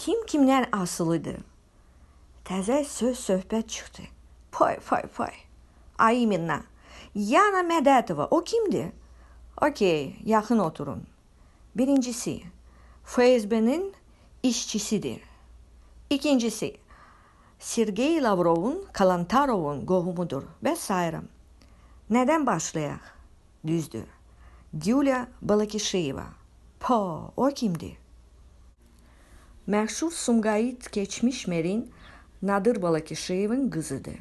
Kim kimdən asılıdır? Təzə söz söhbət çıxdı. Pay pay pay. A imенно. Yana Mədətova. O kimdir? Okey, yaxın oturun. Birincisi, FSB'nin işçisidir. İkincisi, Sergey Lavrov'un Kalantarov'un qohumudur və s. Nədən başlayaq? Düzdür. Yulia Balakişeyeva. Po, o kimdir? məşhur Sumqayıt keçmiş merin Nadir Balakişeyevin qızıdır.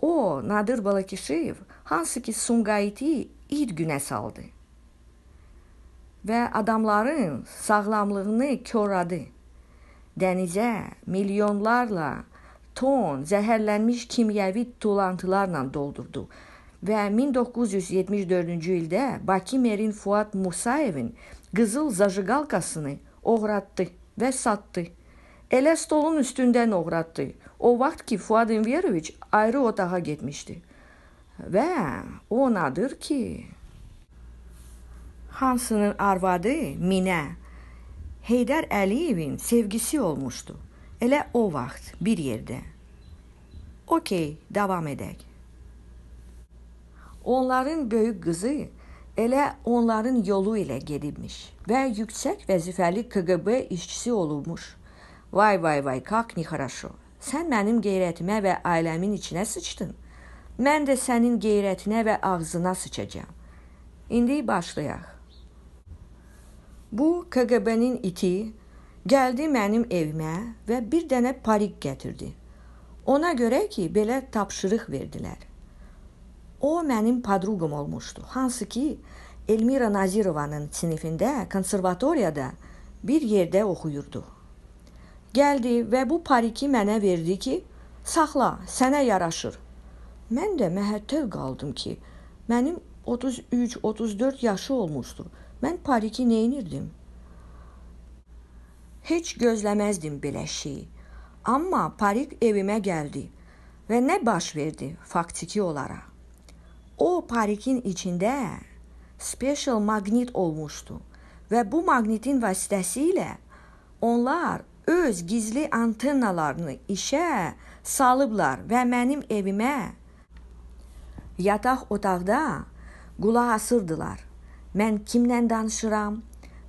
O, Nadir Balakişeyev, hansı ki Sumqayıtı ir günə saldı və adamların sağlamlığını köradı. Dənizə milyonlarla ton zəhərlənmiş kimyəvi tulantılarla doldurdu və 1974-cü ildə Bakı merin Fuad Musayevin qızıl zajiqalkasını oğratdı və satdı. Elə stolun üstündən oğratdı. O vaxt ki Fuad Enveroviç ayrı otağa getmişdi. Və onadır ki, Hansının arvadı Minə Heydər Əliyevin sevgisi olmuşdu. Elə o vaxt bir yerdə. Okey, davam edək. Onların böyük qızı elə onların yolu ilə gedibmiş və yüksək vəzifəli KGB işçisi olubmuş. Vay vay vay, kak nixaraşo. Sən mənim qeyrətimə və ailəmin içinə sıçdın. Mən də sənin qeyrətinə və ağzına sıçacağam. İndi başlayaq. Bu KGB-nin iti gəldi mənim evimə və bir dənə parik gətirdi. Ona görə ki, belə tapşırıq verdilər. O mənim padruqam olmuşdu. Hansı ki, Elmira Nazirovanın sinifində, konservatoriyada bir yerdə oxuyurdu. Gəldi və bu pariki mənə verdi ki, saxla, sənə yaraşır. Mən də məhəttəl qaldım ki, mənim 33-34 yaşı olmuşdu. Mən pariki neynirdim? Heç gözləməzdim belə şeyi. Amma parik evimə gəldi və nə baş verdi faktiki olaraq? O parikin içində special maqnit olmuşdu və bu maqnitin vasitəsilə onlar öz gizli antennalarını işə salıblar və mənim evimə yataq otaqda qulaq asırdılar. Mən kimlə danışıram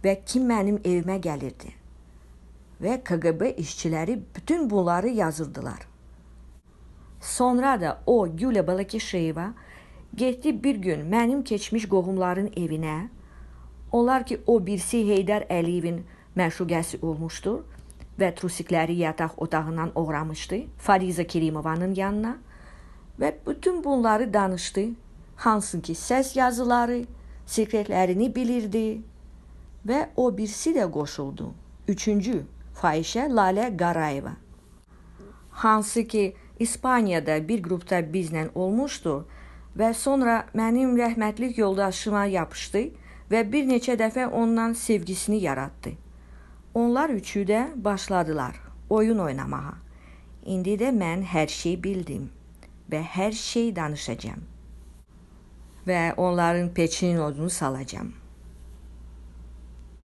və kim mənim evimə gəlirdi? Və KGB işçiləri bütün bunları yazırdılar. Sonra da o Gülə Balakişeyeva Getdi bir gün mənim keçmiş qohumların evinə. Onlar ki, o birisi Heydər Əliyevin məşuqəsi olmuşdu və trusikləri yataq otağından oğramışdı Fariza Kirimovanın yanına və bütün bunları danışdı. Hansın ki, səs yazıları, sekretlərini bilirdi və o birisi də qoşuldu. Üçüncü fahişə Lalə Qarayeva. Hansı ki, İspaniyada bir qrupda bizlə olmuşdu və sonra mənim rəhmətlik yoldaşıma yapışdı və bir neçə dəfə ondan sevgisini yaratdı. Onlar üçü də başladılar oyun oynamağa. İndi də mən hər şey bildim və hər şey danışacağam. Və onların peçinin odunu salacağam.